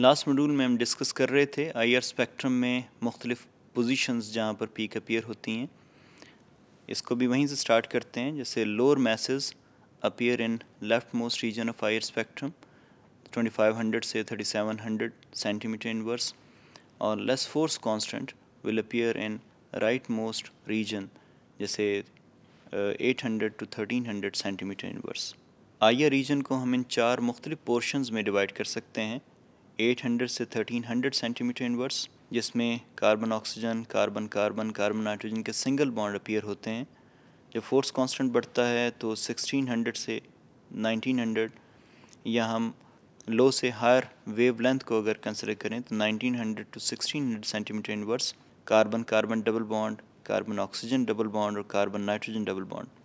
last module में हम discuss कर रहे थे आई आर स्पेक्ट्रम में मुख्तलिफ़ पोजीशंस जहाँ पर पीक अपीयर होती हैं इसको भी वहीं से स्टार्ट करते हैं जैसे lower message appear in left most region of I spectrum 2500 से 3700 सेंटीमीटर इनवर्स और less force constant will appear in right most region जैसे 800 to 1300 centimetre inverse IR region को हम इन चार मुख्तलिफ पोर्शंस में डिवाइड कर सकते हैं 800 से 1300 सेंटीमीटर इनवर्स जिसमें carbon oxygen carbon carbon carbon nitrogen के सिंगल बॉन्ड अपीयर होते हैं जब फोर्स कांस्टेंट बढ़ता है तो 1600 से 1900 या हम लो से हायर वेव लेंथ को अगर कंसिडर करें तो 1900 to 1600 centimetre inverse carbon carbon double bond carbon oxygen double bond और कार्बन नाइट्रोजन डबल बॉन्ड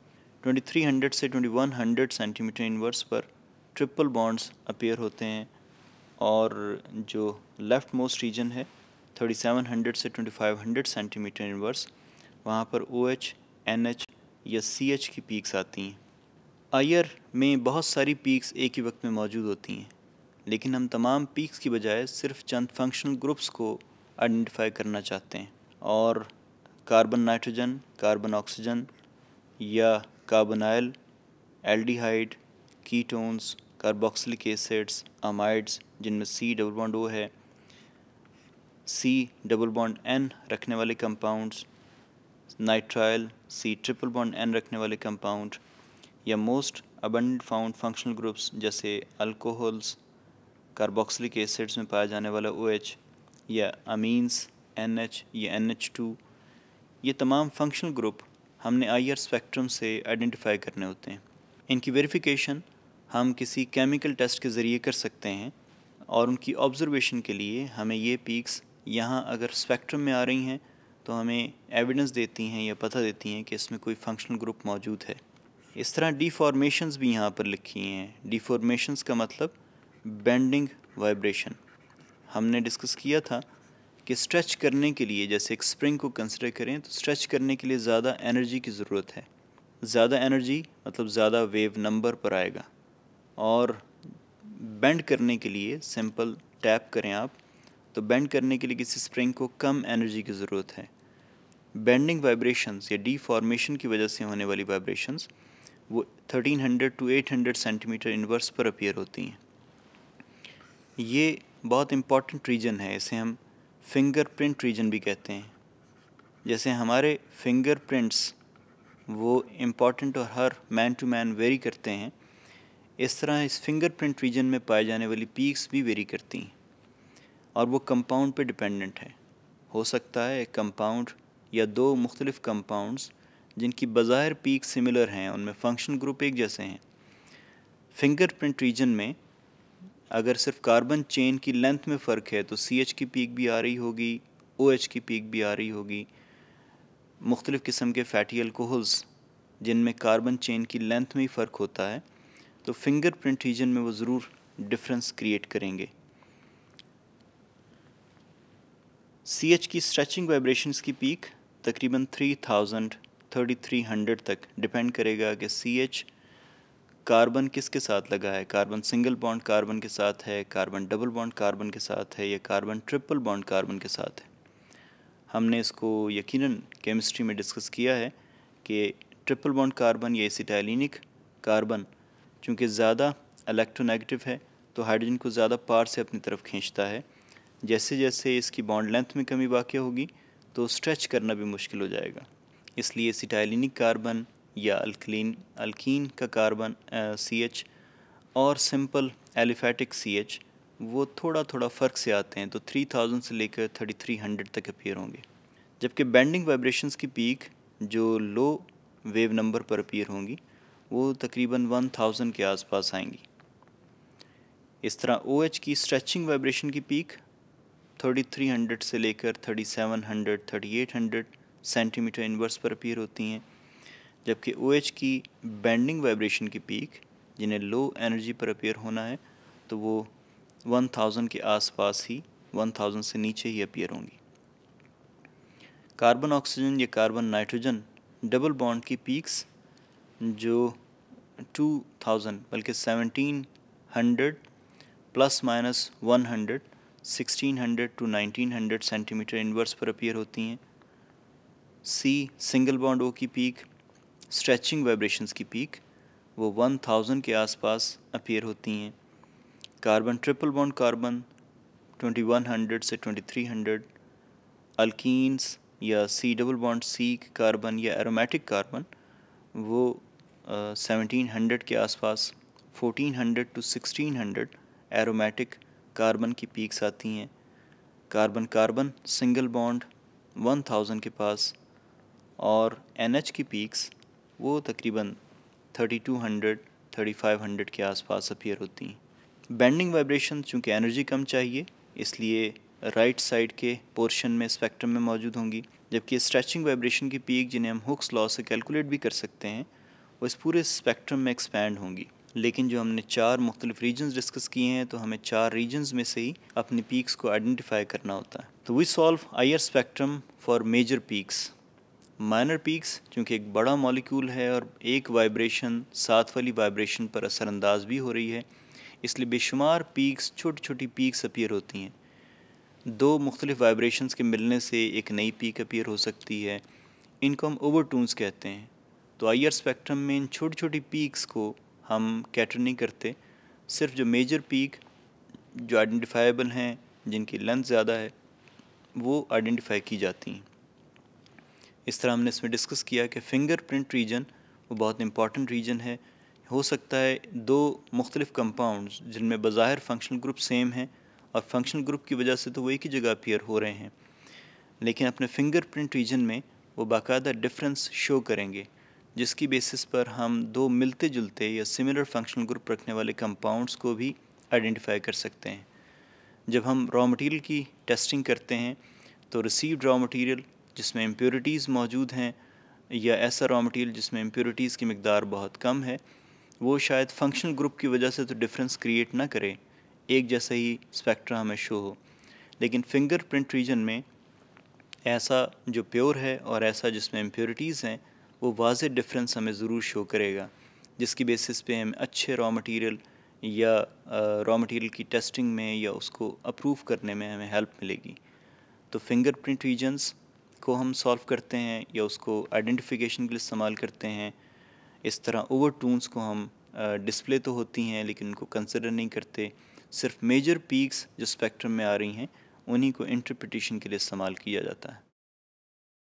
2300 से 2100 सेंटीमीटर इनवर्स पर ट्रिपल बॉन्ड्स अपेयर होते हैं और जो लेफ़्ट मोस्ट रीजन है 3700 से 2500 सेंटीमीटर इनवर्स वहाँ पर ओ एच एन एच या सी एच की पीक्स आती हैं आयर में बहुत सारी पीक्स एक ही वक्त में मौजूद होती हैं लेकिन हम तमाम पीक्स की बजाय सिर्फ चंद फंक्शनल ग्रुप्स को आइडेंटिफाई करना चाहते हैं और कार्बन नाइट्रोजन कार्बन ऑक्सीजन या carbonyl aldehyde ketones carboxylic acids amides जिनमें सी डबल बॉन्ड ओ है सी डबल बॉन्ड एन रखने वाले compounds nitrile C triple bond N रखने वाले कंपाउंड या most abundant found functional groups जैसे अल्कोहल्स कार्बोक्सिलिक एसिड्स में पाया जाने वाला ओ OH, या अमीन्स एन एच या एन एच टू ये तमाम फंक्शनल ग्रुप हमने आई आर स्पेक्ट्रम से आइडेंटिफाई करने होते हैं इनकी वेरिफिकेशन हम किसी केमिकल टेस्ट के ज़रिए कर सकते हैं और उनकी ऑब्ज़रवेशन के लिए हमें ये पीक्स यहाँ अगर स्पेक्ट्रम में आ रही हैं तो हमें एविडेंस देती हैं या पता देती हैं कि इसमें कोई फंक्शनल ग्रुप मौजूद है इस तरह डिफॉर्मेशंस भी यहाँ पर लिखी हैं डिफॉर्मेशंस का मतलब बेंडिंग वाइब्रेशन हमने डिस्कस किया था कि स्ट्रेच करने के लिए जैसे एक स्प्रिंग को कंसिडर करें तो स्ट्रेच करने के लिए ज़्यादा एनर्जी की ज़रूरत है ज़्यादा एनर्जी मतलब ज़्यादा वेव नंबर पर आएगा और बेंड करने के लिए सिंपल टैप करें आप तो बेंड करने के लिए किसी स्प्रिंग को कम एनर्जी की ज़रूरत है बेंडिंग वाइब्रेशंस या डीफॉर्मेशन की वजह से होने वाली वाइब्रेशंस वो 1300 टू 800 सेंटीमीटर इन्वर्स पर अपीयर होती हैं ये बहुत इम्पॉर्टेंट रीजन है इसे हम फिंगरप्रिंट रीजन भी कहते हैं जैसे हमारे फिंगरप्रिंट्स वो इम्पॉर्टेंट और हर मैन टू मैन वेरी करते हैं इस तरह इस फिंगरप्रिंट रीजन में पाए जाने वाली पीक्स भी वेरी करती हैं और वो कंपाउंड पे डिपेंडेंट है हो सकता है एक कंपाउंड या दो मुख्तलिफ़ कंपाउंड्स जिनकी बाहर पीक सिमिलर हैं उनमें फंक्शन ग्रुप एक जैसे हैं फिंगरप्रिंट रीजन में अगर सिर्फ कार्बन चेन की लेंथ में फ़र्क है तो सी एच की पीक भी आ रही होगी ओ एच की पीक भी आ रही होगी मुख्तलिफ़ किस्म के फ़ैटी अल्कोहल्स जिनमें कार्बन चेन की लेंथ में ही फ़र्क होता है तो फिंगरप्रिंट रीजन में वो ज़रूर डिफरेंस क्रिएट करेंगे सी एच की स्ट्रेचिंग वाइब्रेशंस की पीक तकरीबन three thousand thirty three hundred तक डिपेंड करेगा कि सी एच कार्बन किसके साथ लगा है कार्बन सिंगल बॉन्ड कार्बन के साथ है कार्बन डबल बॉन्ड कार्बन के साथ है या कार्बन ट्रिपल बॉन्ड कार्बन के साथ है हमने इसको यकीनन केमिस्ट्री में डिस्कस किया है कि ट्रिपल बॉन्ड कार्बन या इसी कार्बन चूँकि ज़्यादा इलेक्ट्रोनेगेटिव है तो हाइड्रोजन को ज़्यादा पार से अपनी तरफ खींचता है जैसे जैसे इसकी बॉन्ड लेंथ में कमी वाक़ होगी तो स्ट्रेच करना भी मुश्किल हो जाएगा इसलिए सिटाइलिनिक कार्बन या अल्कलीन अल्कीन का कार्बन सी एच और सिंपल एलिफेटिक सी एच वो थोड़ा थोड़ा फ़र्क से आते हैं तो 3000 से लेकर 3300 तक अपीयर होंगे जबकि बैंडिंग वाइब्रेशंस की पीक जो लो वेव नंबर पर अपीयर होंगी वो तकरीबन वन थाउजेंड के आसपास आएंगी इस तरह ओ OH की स्ट्रेचिंग वाइब्रेशन की पीक थर्टी थ्री हंड्रेड से लेकर thirty seven hundred thirty eight hundred centimetre inverse पर अपीयर होती हैं जबकि ओ OH की बैंडिंग वाइब्रेशन की पीक जिन्हें लो एनर्जी पर अपीयर होना है तो वो वन थाउजेंड के आसपास ही वन थाउजेंड से नीचे ही अपीयर होंगी कार्बन ऑक्सीजन या कार्बन नाइट्रोजन डबल बॉन्ड की पीक्स जो 2000 बल्कि 1700 plus minus 100 1600 to 1900 centimetre inverse पर अपीयर होती हैं सी सिंगल बॉन्ड ओ की पीक स्ट्रेचिंग वाइब्रेशंस की पीक वो 1000 के आसपास अपीयर होती हैं कार्बन ट्रिपल बॉन्ड कार्बन 2100 से 2300 अल्कीन्स या C double bond C carbon या एरोमेटिक कार्बन वो सेवनटीन हंड्रेड के आसपास fourteen hundred to sixteen hundred aromatic carbon की पीक्स आती हैं carbon carbon single bond one thousand के पास और एन एच की पीक्स वो तकरीबन thirty two hundred thirty five hundred के आसपास अपीयर होती हैं बैंडिंग वाइब्रेशन चूँकि एनर्जी कम चाहिए इसलिए राइट साइड के पोर्शन में स्पेक्ट्रम में मौजूद होंगी जबकि स्ट्रेचिंग वाइब्रेशन की पीक जिन्हें हम हुक्स लॉ से कैलकुलेट भी कर सकते हैं वो इस पूरे स्पेक्ट्रम में एक्सपेंड होंगी लेकिन जो हमने चार मुख्तलिफ रीजन्स डिस्कस किए हैं तो हमें चार रीजन्स में से ही अपनी पीक्स को आइडेंटिफाई करना होता है तो we solve IR spectrum for major peaks minor peaks चूँकि एक बड़ा मॉलिक्यूल है और एक वाइब्रेशन साथ वाली वाइब्रेशन पर असरानंदाज भी हो रही है इसलिए बेशुमार पीक्स छोटी छोटी पीक्स अपीयर होती हैं दो मुख्तलिफ वाइब्रेशन के मिलने से एक नई पीक अपीयर हो सकती है इनको हम ओवर टून्स कहते हैं तो आर स्पेक्ट्रम में इन छोटी छोटी पीक्स को हम कैटर नहीं करते सिर्फ जो मेजर पीक जो आइडेंटिफाइबल हैं जिनकी लेंथ ज़्यादा है वो आइडेंटिफाई की जाती हैं इस तरह हमने इसमें डिस्कस किया कि फिंगरप्रिंट रीजन वो बहुत इंपॉर्टेंट रीजन है हो सकता है दो मुख्तलिफ कंपाउंड्स जिनमें बज़ाहिर फंक्शनल ग्रुप सेम हैं और फंक्शनल ग्रुप की वजह से तो वो एक ही जगह अपीयर हो रहे हैं लेकिन अपने फिंगरप्रिंट रीजन में वो बाकायदा डिफरेंस शो करेंगे जिसकी बेसिस पर हम दो मिलते जुलते या सिमिलर फंक्शनल ग्रुप रखने वाले कंपाउंड्स को भी आइडेंटिफाई कर सकते हैं जब हम रॉ मटेरियल की टेस्टिंग करते हैं तो रिसीव्ड रॉ मटेरियल जिसमें इम्प्योरिटीज़ मौजूद हैं या ऐसा रॉ मटेरियल जिसमें इम्प्योरिटीज़ की मकदार बहुत कम है वो शायद फंक्शनल ग्रुप की वजह से तो डिफरेंस क्रिएट ना करे एक जैसा ही स्पेक्ट्रा हमें शो हो लेकिन फिंगरप्रिंट रीजन में ऐसा जो प्योर है और ऐसा जिसमें इम्प्योरिटीज़ हैं वो वाज डिफरेंस हमें ज़रूर शो करेगा जिसकी बेसिस पे हम अच्छे रॉ मटेरियल या रॉ मटेरियल की टेस्टिंग में या उसको अप्रूव करने में हमें हेल्प मिलेगी तो फिंगरप्रिंट रीजन्स को हम सॉल्व करते हैं या उसको आइडेंटिफिकेशन के लिए इस्तेमाल करते हैं इस तरह ओवर टूंस को हम डिस्प्ले तो होती हैं लेकिन उनको कंसिडर नहीं करते सिर्फ मेजर पीक्स जो स्पेक्ट्रम में आ रही हैं उन्हीं को इंटरप्रटेशन के लिए इस्तेमाल किया जाता है